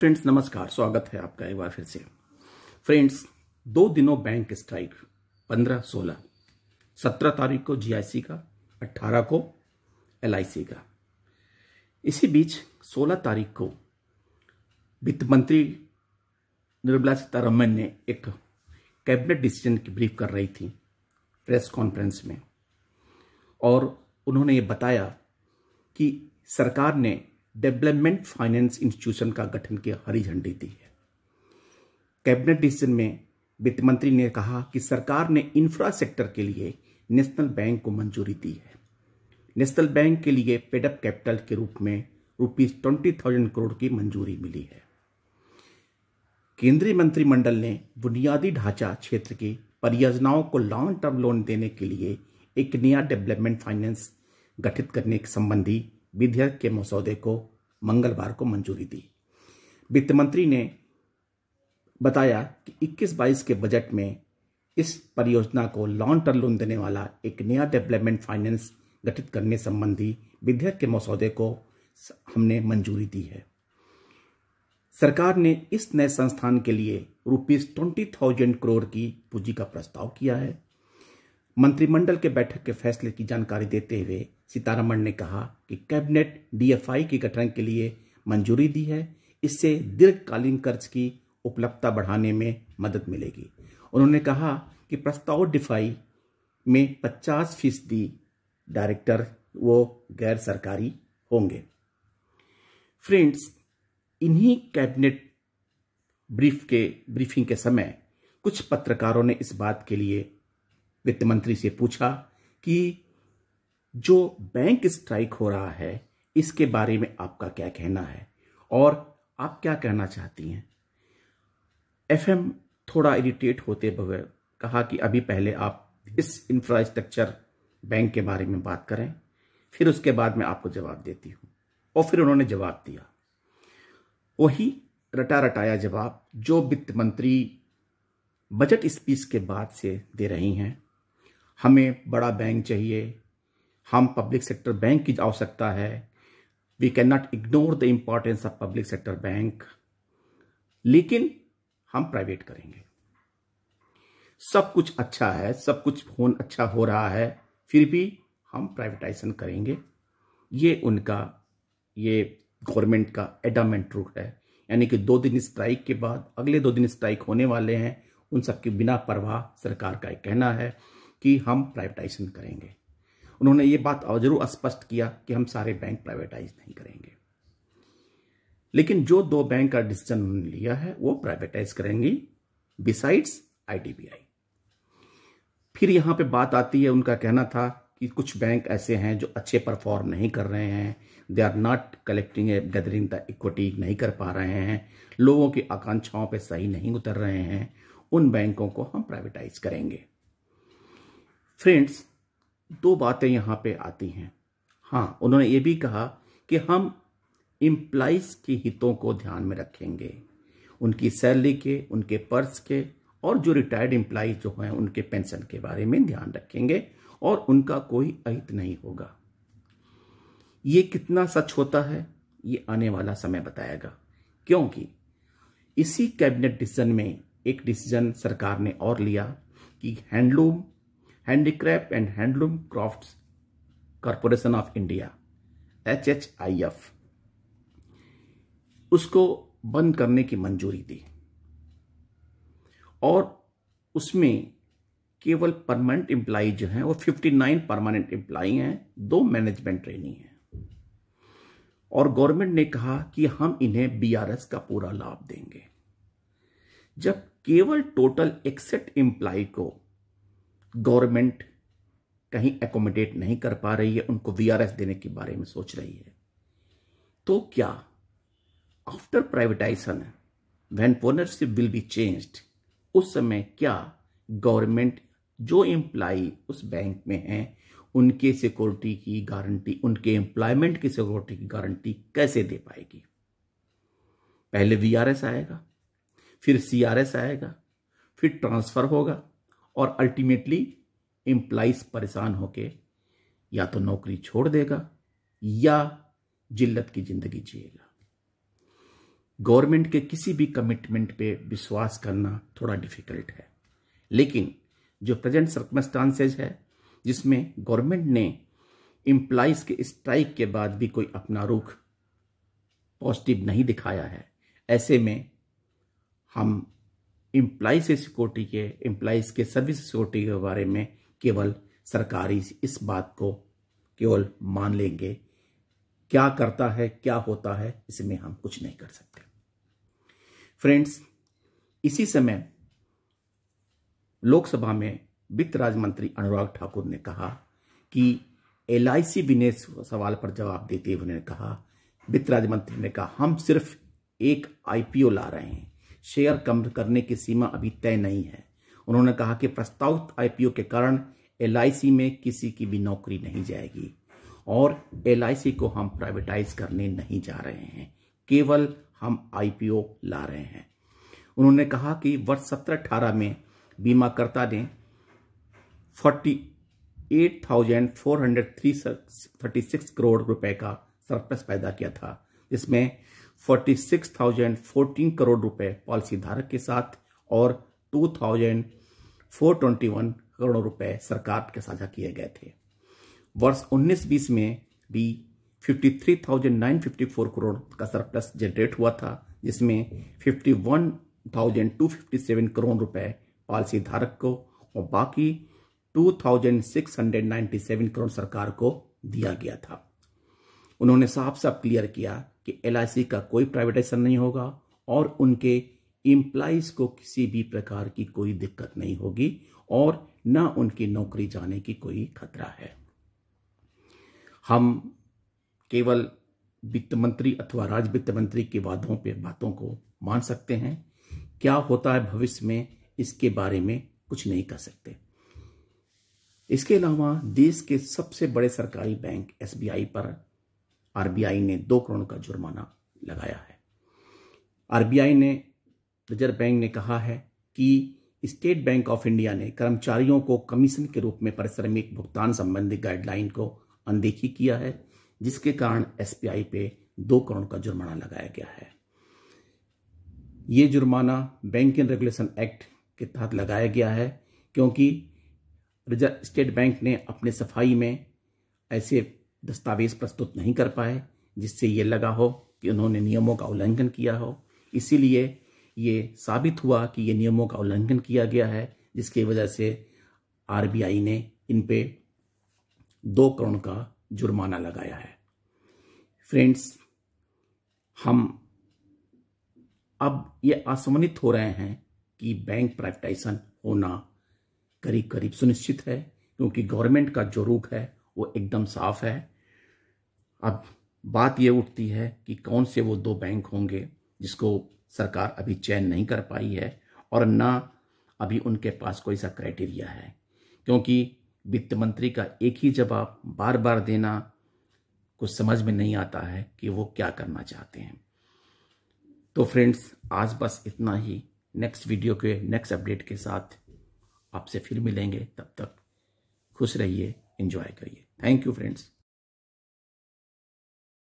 friends नमस्कार स्वागत है आपका एक बार फिर से फ्रेंड्स दो दिनों बैंक स्ट्राइक 15, 16, 17 तारीख को जीआईसी का 18 को एलआईसी का इसी बीच 16 तारीख को वित्त मंत्री निर्मला सीतारमन ने एक कैबिनेट डिसीजन की ब्रीफ कर रही थी प्रेस कॉन्फ्रेंस में और उन्होंने ये बताया कि सरकार ने डेवलपमेंट फाइनेंस इंस्टीट्यूशन का गठन की हरी झंडी दी है कैबिनेट डिसीजन में वित्त मंत्री ने कहा कि सरकार ने इंफ्रास्ट्रक्चर के लिए नेशनल बैंक को मंजूरी दी है नेशनल बैंक के लिए पेडअप कैपिटल के रूप में रूपीज ट्वेंटी थाउजेंड करोड़ की मंजूरी मिली है केंद्रीय मंत्रिमंडल ने बुनियादी ढांचा क्षेत्र की परियोजनाओं को लॉन्ग टर्म लोन देने के लिए एक नया डेवलपमेंट फाइनेंस गठित करने के संबंधी विधेयक के मसौदे को मंगलवार को मंजूरी दी वित्त मंत्री ने बताया कि 21-22 के बजट में इस परियोजना को लॉन्ग टर्म लोन देने वाला एक नया डेवलपमेंट फाइनेंस गठित करने संबंधी विधेयक के मसौदे को हमने मंजूरी दी है सरकार ने इस नए संस्थान के लिए रुपीज ट्वेंटी थाउजेंड करोड़ की पूंजी का प्रस्ताव किया है मंत्रिमंडल के बैठक के फैसले की जानकारी देते हुए सीतारमण ने कहा कि कैबिनेट डीएफआई की गठन के लिए मंजूरी दी है इससे दीर्घकालीन कर्ज की उपलब्धता बढ़ाने में मदद मिलेगी उन्होंने कहा कि प्रस्ताव डिफाई में 50 फीसदी डायरेक्टर वो गैर सरकारी होंगे फ्रेंड्स इन्हीं कैबिनेट ब्रीफ के ब्रीफिंग के समय कुछ पत्रकारों ने इस बात के लिए वित्त मंत्री से पूछा कि जो बैंक स्ट्राइक हो रहा है इसके बारे में आपका क्या कहना है और आप क्या कहना चाहती हैं एफएम थोड़ा इरिटेट होते बगैर कहा कि अभी पहले आप इस इंफ्रास्ट्रक्चर बैंक के बारे में बात करें फिर उसके बाद मैं आपको जवाब देती हूं और फिर उन्होंने जवाब दिया वही रटा रटाया जवाब जो वित्त मंत्री बजट स्पीच के बाद से दे रही हैं हमें बड़ा बैंक चाहिए हम पब्लिक सेक्टर बैंक की आवश्यकता है we can not ignore the importance of public sector bank लेकिन हम प्राइवेट करेंगे सब कुछ अच्छा है सब कुछ फोन अच्छा हो रहा है फिर भी हम प्राइवेटाइजेशन करेंगे ये उनका ये गवर्नमेंट का एडामेंट रूट है यानी कि दो दिन स्ट्राइक के बाद अगले दो दिन स्ट्राइक होने वाले हैं उन सबके बिना परवाह सरकार का कहना है कि हम प्राइवेटाइजेशन करेंगे उन्होंने ये बात जरूर स्पष्ट किया कि हम सारे बैंक प्राइवेटाइज नहीं करेंगे लेकिन जो दो बैंक का डिसीजन उन्होंने लिया है वो प्राइवेटाइज करेंगी बिसाइड्स आईडीबीआई फिर यहां पे बात आती है उनका कहना था कि कुछ बैंक ऐसे हैं जो अच्छे परफॉर्म नहीं कर रहे हैं they are not collecting a gathering the equity नहीं कर पा रहे हैं लोगों की आकांक्षाओं पे सही नहीं उतर रहे हैं उन बैंकों को हम प्राइवेटाइज करेंगे फ्रेंड्स दो बातें यहाँ पे आती हैं हाँ उन्होंने ये भी कहा कि हम इम्प्लाइज के हितों को ध्यान में रखेंगे उनकी सैलरी के उनके पर्स के और जो रिटायर्ड एम्प्लॉज जो हैं उनके पेंशन के बारे में ध्यान रखेंगे और उनका कोई अहित नहीं होगा ये कितना सच होता है ये आने वाला समय बताएगा क्योंकि इसी कैबिनेट डिसीजन में एक डिसीजन सरकार ने और लिया कि handloom and handloom craft corporation of India H H I F उसको बंद करने की मंजूरी दी और उसमें केवल परमानेंट एम्प्लाई जो हैं वो 59 परमानेंट एम्प्लाई हैं दो मैनेजमेंट ट्रेनी हैं और गवर्नमेंट ने कहा कि हम इन्हें बीआरएस का पूरा लाभ देंगे जब केवल टोटल इकसठ एम्प्लाई को गवर्नमेंट कहीं एकोमोडेट नहीं कर पा रही है उनको वीआरएस देने के बारे में सोच रही है तो क्या after privatisation when ownership will be changed उस समय क्या गवर्नमेंट जो एम्प्लाई उस बैंक में है उनके सिक्योरिटी की गारंटी उनके एम्प्लॉयमेंट की सिक्योरिटी की गारंटी कैसे दे पाएगी पहले वीआरएस आएगा फिर सीआरएस आएगा फिर ट्रांसफर होगा और अल्टीमेटली एम्प्लाइज परेशान होके या तो नौकरी छोड़ देगा या जिल्लत की जिंदगी जिएगा गवर्नमेंट के किसी भी कमिटमेंट पे विश्वास करना थोड़ा डिफिकल्ट है लेकिन जो प्रेजेंट सर्कमस्टांसेज है जिसमें गवर्नमेंट ने एम्प्लाइज के स्ट्राइक के बाद भी कोई अपना रुख पॉजिटिव नहीं दिखाया है ऐसे में हम इम्प्लाइज सिक्योरिटी के इम्प्लाइज के सर्विस सिक्योरिटी के बारे में केवल सरकारी इस बात को केवल मान लेंगे क्या करता है क्या होता है इसमें हम कुछ नहीं कर सकते फ्रेंड्स इसी समय लोकसभा में वित्त राज्य मंत्री अनुराग ठाकुर ने कहा कि एल आई सी बिने सवाल पर जवाब देते हुए उन्होंने कहा वित्त राज्य मंत्री ने कहा हम सिर्फ एक आईपीओ ला रहे हैं शेयर कम करने की सीमा अभी तय नहीं है उन्होंने कहा कि प्रस्तावित आईपीओ के कारण एल में किसी की भी नौकरी नहीं जाएगी और एल को हम प्राइवेटाइज करने नहीं जा रहे हैं केवल हम आईपीओ ला रहे हैं उन्होंने कहा कि वर्ष सत्रह अठारह में बीमाकर्ता ने forty eight thousand four hundred three thirty six crore रुपए का सरप्लस पैदा किया था इसमें 46,014 करोड़ रुपए पॉलिसी धारक के साथ और 2,421 करोड़ रुपए सरकार के साझा किए गए थे वर्ष 19-20 में भी 53,954 करोड़ का सरप्लस जनरेट हुआ था जिसमें 51,257 करोड़ रुपए पॉलिसी धारक को और बाकी 2,697 करोड़ सरकार को दिया गया था उन्होंने साफ साफ क्लियर किया कि एल का कोई प्राइवेटाइजेशन नहीं होगा और उनके इम्प्लाइज को किसी भी प्रकार की कोई दिक्कत नहीं होगी और ना उनकी नौकरी जाने की कोई खतरा है हम केवल वित्त मंत्री अथवा राज्य वित्त मंत्री के वादों पे बातों को मान सकते हैं क्या होता है भविष्य में इसके बारे में कुछ नहीं कर सकते इसके अलावा देश के सबसे बड़े सरकारी बैंक एसबीआई पर आरबीआई ने दो करोड़ का जुर्माना लगाया है आरबीआई ने रिजर्व बैंक ने कहा है कि स्टेट बैंक ऑफ इंडिया ने कर्मचारियों को कमीशन के रूप में पारिश्रमिक भुगतान संबंधी गाइडलाइन को अनदेखी किया है जिसके कारण एसबीआई पे दो करोड़ का जुर्माना लगाया गया है ये जुर्माना बैंकिंग रेगुलेशन एक्ट के तहत लगाया गया है क्योंकि रिजर्व स्टेट बैंक ने अपने सफाई में ऐसे दस्तावेज प्रस्तुत नहीं कर पाए जिससे ये लगा हो कि उन्होंने नियमों का उल्लंघन किया हो इसीलिए ये साबित हुआ कि ये नियमों का उल्लंघन किया गया है जिसकी वजह से आरबीआई ने इन पे दो करोड़ का जुर्माना लगाया है फ्रेंड्स हम अब ये असमनित हो रहे हैं कि बैंक प्राइवेटाइजेशन होना करीब करीब सुनिश्चित है क्योंकि गवर्नमेंट का जो रुख है वो एकदम साफ है अब बात ये उठती है कि कौन से वो दो बैंक होंगे जिसको सरकार अभी चयन नहीं कर पाई है और ना अभी उनके पास कोई सा क्राइटेरिया है क्योंकि वित्त मंत्री का एक ही जवाब बार बार देना कुछ समझ में नहीं आता है कि वो क्या करना चाहते हैं तो फ्रेंड्स आज बस इतना ही नेक्स्ट वीडियो के नेक्स्ट अपडेट के साथ आपसे फिर मिलेंगे तब तक खुश रहिए एंजॉय करिए थैंक यू फ्रेंड्स